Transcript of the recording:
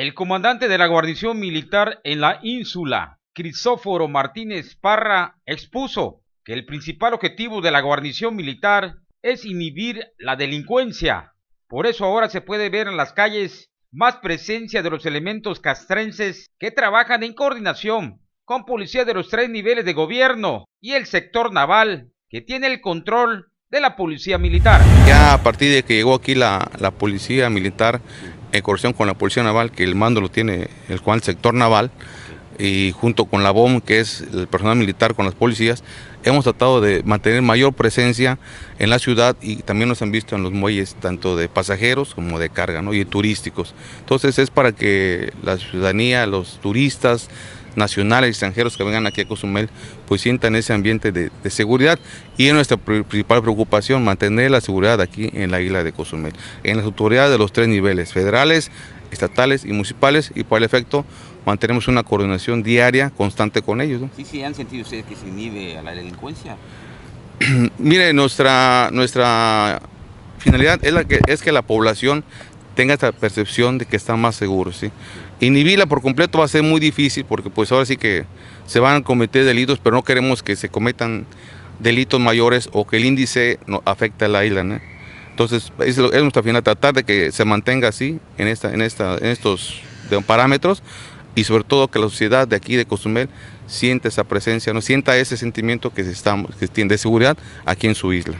El comandante de la guarnición militar en la ínsula, Crisóforo Martínez Parra, expuso que el principal objetivo de la guarnición militar es inhibir la delincuencia. Por eso ahora se puede ver en las calles más presencia de los elementos castrenses que trabajan en coordinación con policía de los tres niveles de gobierno y el sector naval que tiene el control de la policía militar. Ya a partir de que llegó aquí la policía militar, en coordinación con la Policía Naval, que el mando lo tiene el Juan Sector Naval, y junto con la BOM, que es el personal militar con las policías, hemos tratado de mantener mayor presencia en la ciudad y también nos han visto en los muelles tanto de pasajeros como de carga ¿no? y turísticos. Entonces es para que la ciudadanía, los turistas, nacionales y extranjeros que vengan aquí a Cozumel, pues sientan ese ambiente de, seguridad y es nuestra principal preocupación, mantener la seguridad aquí en la isla de Cozumel, en las autoridades de los tres niveles, federales, estatales y municipales, y por el efecto mantenemos una coordinación diaria, constante con ellos. Sí, sí, ¿han sentido ustedes que se inhibe a la delincuencia? Mire, nuestra, nuestra finalidad es, la que, es que la población tenga esta percepción de que está más seguros. ¿sí? Inhibirla por completo va a ser muy difícil porque pues ahora sí que se van a cometer delitos, pero no queremos que se cometan delitos mayores o que el índice no afecte a la isla. Entonces es, es, nuestra final tratar de que se mantenga así en, esta, en, esta, en estos parámetros y sobre todo que la sociedad de aquí de Cozumel sienta esa presencia, no sienta ese sentimiento que, que tiene de seguridad aquí en su isla.